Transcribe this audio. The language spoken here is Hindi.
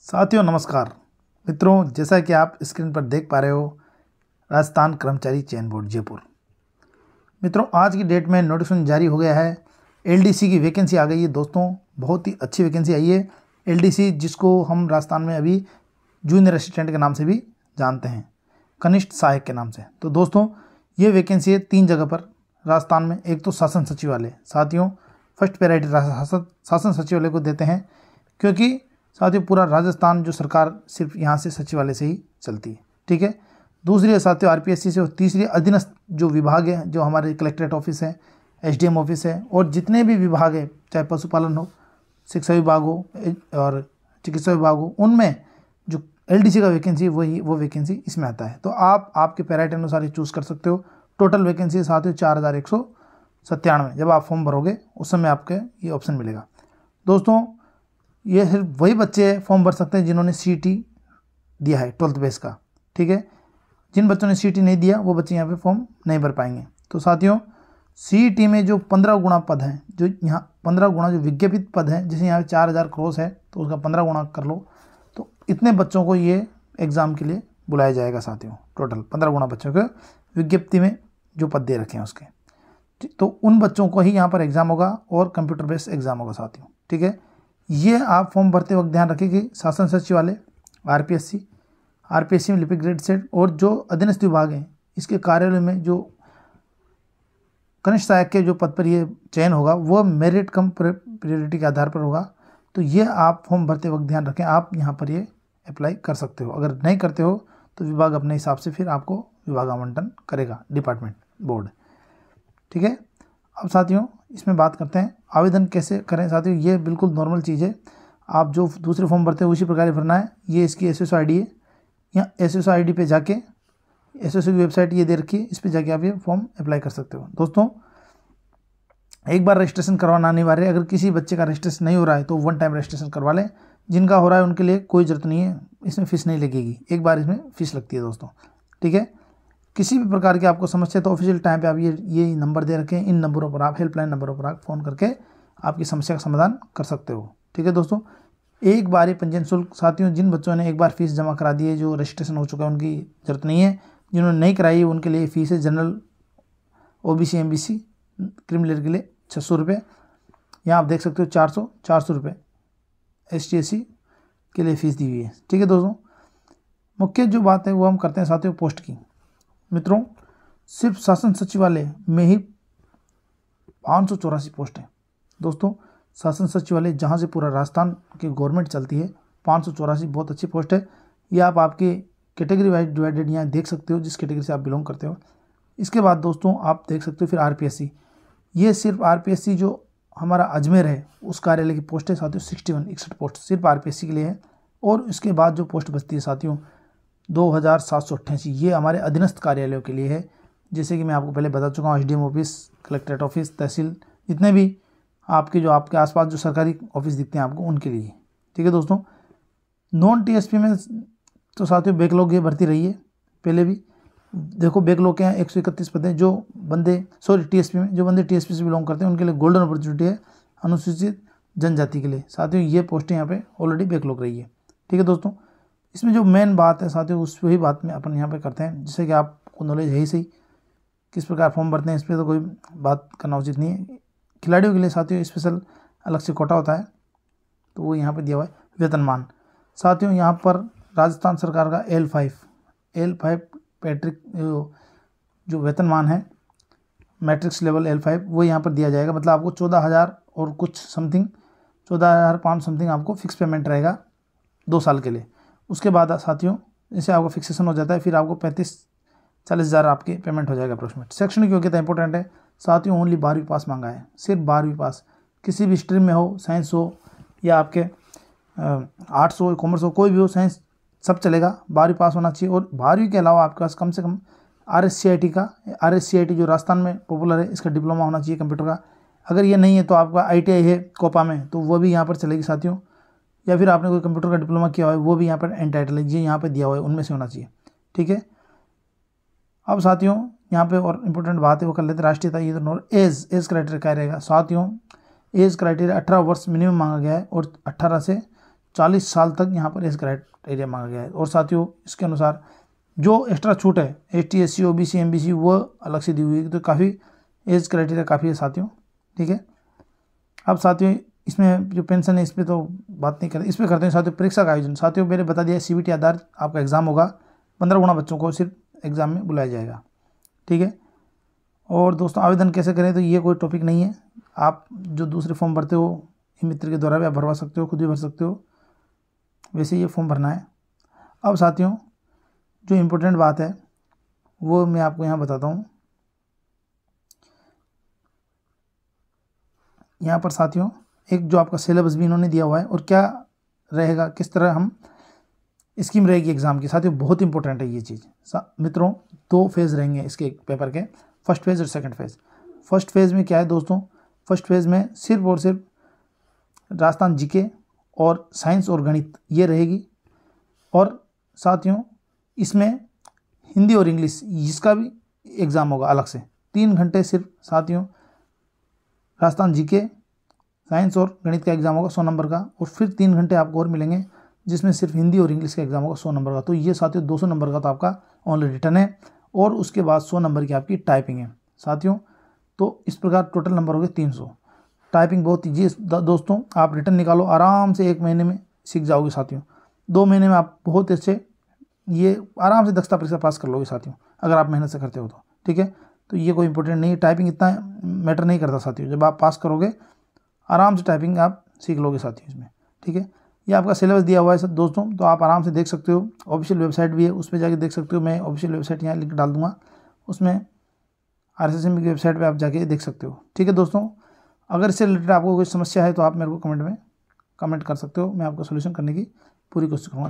साथियों नमस्कार मित्रों जैसा कि आप स्क्रीन पर देख पा रहे हो राजस्थान कर्मचारी चयन बोर्ड जयपुर मित्रों आज की डेट में नोटिफिकेशन जारी हो गया है एलडीसी की वैकेंसी आ गई है दोस्तों बहुत ही अच्छी वैकेंसी आई है एलडीसी जिसको हम राजस्थान में अभी जूनियर असिस्टेंट के नाम से भी जानते हैं कनिष्ठ सहायक के नाम से तो दोस्तों ये वैकेंसी है तीन जगह पर राजस्थान में एक तो शासन सचिवालय साथियों फर्स्ट प्रायोरिटी शासन सचिवालय को देते हैं क्योंकि साथ ही पूरा राजस्थान जो सरकार सिर्फ यहाँ से सचिवालय से ही चलती है ठीक है दूसरी है साथियों आर से और तीसरी अधीनस्थ जो विभाग है जो हमारे कलेक्ट्रेट ऑफिस है एस ऑफिस है और जितने भी विभाग है चाहे पशुपालन हो शिक्षा विभाग हो और चिकित्सा विभाग हो उनमें जो एल का वैकेंसी वही वो वैकेंसी इसमें आता है तो आप आपके पैराइट अनुसार ही चूज़ कर सकते हो टोटल वैकेंसी साथ ही चार हज़ार एक सौ सत्तानवे जब आप फॉर्म भरोगे उस समय आपके ये ऑप्शन मिलेगा दोस्तों ये सिर्फ वही बच्चे फॉर्म भर सकते हैं जिन्होंने सी दिया है ट्वेल्थ बेस का ठीक है जिन बच्चों ने सी नहीं दिया वो बच्चे यहाँ पे फॉर्म नहीं भर पाएंगे तो साथियों सी e में जो पंद्रह गुणा पद हैं जो यहाँ पंद्रह गुणा जो विज्ञापित पद हैं जैसे यहाँ चार हज़ार क्रॉस है तो उसका पंद्रह गुणा कर लो तो इतने बच्चों को ये एग्ज़ाम के लिए बुलाया जाएगा साथियों टोटल पंद्रह गुणा बच्चों के विज्ञप्ति में जो पद दे रखे हैं उसके तो उन बच्चों को ही यहाँ पर एग्ज़ाम होगा और कंप्यूटर बेस्ड एग्ज़ाम होगा साथियों ठीक है ये आप फॉर्म भरते वक्त ध्यान रखें कि शासन सचिवालय R P S C R P S C में लिपिक ग्रेड सेट और जो अधीनस्थ विभाग हैं इसके कार्यालय में जो कनिष्ठ सहायक के जो पद पर ये चयन होगा वह मेरिट कम प्रायोरिटी के आधार पर होगा तो ये आप फॉर्म भरते वक्त ध्यान रखें आप यहाँ पर ये अप्लाई कर सकते हो अगर नहीं करते हो तो विभाग अपने हिसाब से फिर आपको विभाग आवंटन करेगा डिपार्टमेंट बोर्ड ठीक है अब साथियों इसमें बात करते हैं आवेदन कैसे करें साथियों ये बिल्कुल नॉर्मल चीज़ है आप जो दूसरे फॉर्म भरते हैं उसी प्रकार भरना है ये इसकी एस एस है या एस एस पे जाके एस एस की वेबसाइट ये दे रखी है इस पर जाके आप ये फॉर्म अप्लाई कर सकते हो दोस्तों एक बार रजिस्ट्रेशन करवाना अनिवार्य है अगर किसी बच्चे का रजिस्ट्रेशन नहीं हो रहा है तो वन टाइम रजिस्ट्रेशन करवा लें जिनका हो रहा है उनके लिए कोई ज़रूरत नहीं है इसमें फ़ीस नहीं लगेगी एक बार इसमें फ़ीस लगती है दोस्तों ठीक है किसी भी प्रकार की आपको समस्या तो ऑफिशियल टाइम पे आप ये ये नंबर दे रखें इन नंबरों पर आप हेल्पलाइन नंबरों पर आप फ़ोन करके आपकी समस्या का समाधान कर सकते हो ठीक है दोस्तों एक बार ही पंजीयन शुल्क साथियों जिन बच्चों ने एक बार फीस जमा करा दी है जो रजिस्ट्रेशन हो चुका है उनकी ज़रूरत नहीं है जिन्होंने नहीं कराई है उनके लिए फ़ीस है general O B C M B C creamy layer के लिए छः सौ रुपये यहाँ आप देख सकते हो चार सौ चार सौ रुपये एस टी एस सी के लिए फ़ीस दी हुई है ठीक है दोस्तों मुख्य जो बात है वो हम करते हैं साथियों पोस्ट की मित्रों सिर्फ शासन सचिवालय में ही पाँच सौ चौरासी पोस्ट हैं दोस्तों शासन सचिवालय जहाँ से पूरा राजस्थान की गवर्नमेंट चलती है पाँच सौ चौरासी बहुत अच्छी पोस्ट है ये आप आपके कैटेगरी वाइज डिवाइडेड यहाँ देख सकते हो जिस कैटेगरी से आप बिलोंग करते हो इसके बाद दोस्तों आप देख सकते हो फिर आरपीएससी ये सिर्फ आरपीएससी जो हमारा अजमेर है उस कार्यालय की पोस्ट है साथियों सिक्सटी वन इकसठ पोस्ट सिर्फ आरपीएससी के लिए है और इसके बाद जो पोस्ट बचती है साथियों दो हज़ार सात सौ अट्ठासी ये हमारे अधीनस्थ कार्यालयों के लिए है जैसे कि मैं आपको पहले बता चुका हूँ M office collectorate office tehsil जितने भी आपके जो आपके आसपास जो सरकारी ऑफिस दिखते हैं आपको उनके लिए ठीक है दोस्तों नॉन टीएसपी में तो साथियों बैकलॉग ये भर्ती रही है पहले भी देखो बैकलॉग के हैं एक सौ इकतीस पद हैं जो बंदे सॉरी टीएसपी में जो बंदे टीएसपी से बिलोंग करते हैं उनके लिए गोल्डन अपॉर्चुनिटी है अनुसूचित जनजाति के लिए साथियों ये पोस्टें यहाँ पर ऑलरेडी बैकलॉग रही है ठीक है दोस्तों इसमें जो मेन बात है साथियों उस वही बात में अपन यहाँ पे करते हैं जिससे कि आपको नॉलेज है ही सही किस प्रकार फॉर्म भरते हैं इस पर तो कोई बात करना उचित नहीं है खिलाड़ियों के लिए साथियों स्पेशल अलग से कोटा होता है तो वो यहाँ पर दिया हुआ है वेतनमान साथियों यहाँ पर राजस्थान सरकार का L five L five matrix जो वेतनमान है मैट्रिक्स लेवल एल फाइव वो यहाँ पर दिया जाएगा मतलब आपको चौदह हज़ार और कुछ समथिंग चौदह हज़ार पाँच समथिंग आपको फिक्स पेमेंट रहेगा दो साल के लिए उसके बाद साथियों इसे आपका फिक्सेशन हो जाता है फिर आपको पैंतीस चालीस हज़ार आपके पेमेंट हो जाएगा अप्रोक्सीमेट सेक्शन की योग्यता इंपॉर्टेंट है साथियों ओनली बारहवीं पास मांगा है सिर्फ बारहवीं पास किसी भी स्ट्रीम में हो साइंस हो या आपके आर्ट्स हो कॉमर्स हो कोई भी हो साइंस सब चलेगा बारहवीं पास होना चाहिए और बारहवीं के अलावा आपके पास कम से कम आर का आर जो राजस्थान में पॉपुलर है इसका डिप्लोमा होना चाहिए कंप्यूटर का अगर ये नहीं है तो आपका आई है कोपा में तो वो भी यहाँ पर चलेगी साथियों या फिर आपने कोई कंप्यूटर का डिप्लोमा किया हुआ है वो भी यहाँ पर एंटाइटल है ये यहाँ पर दिया हुआ है उनमें से होना चाहिए ठीक है अब साथियों यहाँ पे और इम्पोर्टेंट बात है वो कर लेते राष्ट्रीयता ये तो नॉर एज एज क्राइटेरिया क्या रहेगा साथियों एज क्राइटेरिया अठारह वर्ष मिनिमम मांगा गया है और अट्ठारह से चालीस साल तक यहाँ पर एज क्राइटेरिया मांगा गया है और साथियों इसके अनुसार जो एक्स्ट्रा छूट है S T S C O B C M B C वो अलग से दी हुई है तो काफ़ी एज क्राइटेरिया काफ़ी है साथियों ठीक है अब साथियों इसमें जो पेंशन है इस पर तो बात नहीं करते इस पर करते हैं साथियों परीक्षा का आयोजन साथियों मैंने बता दिया सी आधार आपका एग्ज़ाम होगा पंद्रह गुणा बच्चों को सिर्फ एग्ज़ाम में बुलाया जाएगा ठीक है और दोस्तों आवेदन कैसे करें तो ये कोई टॉपिक नहीं है आप जो दूसरे फॉर्म भरते हो मित्र के द्वारा भी आप भरवा सकते हो खुद भी भर सकते हो वैसे ये फॉर्म भरना है अब साथियों जो इम्पोर्टेंट बात है वो मैं आपको यहाँ बताता हूँ यहाँ पर साथियों एक जो आपका सिलेबस भी इन्होंने दिया हुआ है और क्या रहेगा किस तरह हम स्कीम रहेगी एग्ज़ाम की साथियों बहुत इंपॉर्टेंट है ये चीज़ मित्रों दो फेज़ रहेंगे इसके पेपर के फर्स्ट फेज़ और सेकंड फेज़ फर्स्ट फेज़ में क्या है दोस्तों फर्स्ट फेज़ में सिर्फ और सिर्फ राजस्थान जीके और साइंस और गणित ये रहेगी और साथियों इसमें हिंदी और इंग्लिश इसका भी एग्ज़ाम होगा अलग से तीन घंटे सिर्फ साथियों राजस्थान जीके साइंस और गणित का एग्ज़ाम होगा सौ नंबर का और फिर तीन घंटे आपको और मिलेंगे जिसमें सिर्फ हिंदी और इंग्लिश का एग्ज़ाम होगा सौ नंबर का तो ये साथियों दो सौ नंबर का तो आपका ऑनलाइन रिटर्न है और उसके बाद सौ नंबर की आपकी टाइपिंग है साथियों तो इस प्रकार टोटल नंबर हो गए तीन सौ टाइपिंग बहुत ईजी दोस्तों आप रिटर्न निकालो आराम से एक महीने में सीख जाओगे साथियों दो महीने में आप बहुत अच्छे ये आराम से दक्षता परीक्षा पास कर लोगे साथियों अगर आप मेहनत से करते हो तो ठीक है तो ये कोई इंपॉर्टेंट नहीं है टाइपिंग इतना मैटर नहीं करता साथियों जब आप पास करोगे आराम से टाइपिंग आप सीख लोगे साथियों इसमें ठीक है ये आपका सिलेबस दिया हुआ है सर दोस्तों तो आप आराम से देख सकते हो ऑफिशियल वेबसाइट भी है उस पर जाके देख सकते हो मैं ऑफिशियल वेबसाइट यहाँ लिंक डाल दूँगा उसमें आर एस की वेबसाइट पर आप जाके देख सकते हो ठीक है दोस्तों अगर इससे रिलेटेड आपको कोई समस्या है तो आप मेरे को कमेंट में कमेंट कर सकते हो मैं आपको सोल्यूशन करने की पूरी कोशिश करूँगा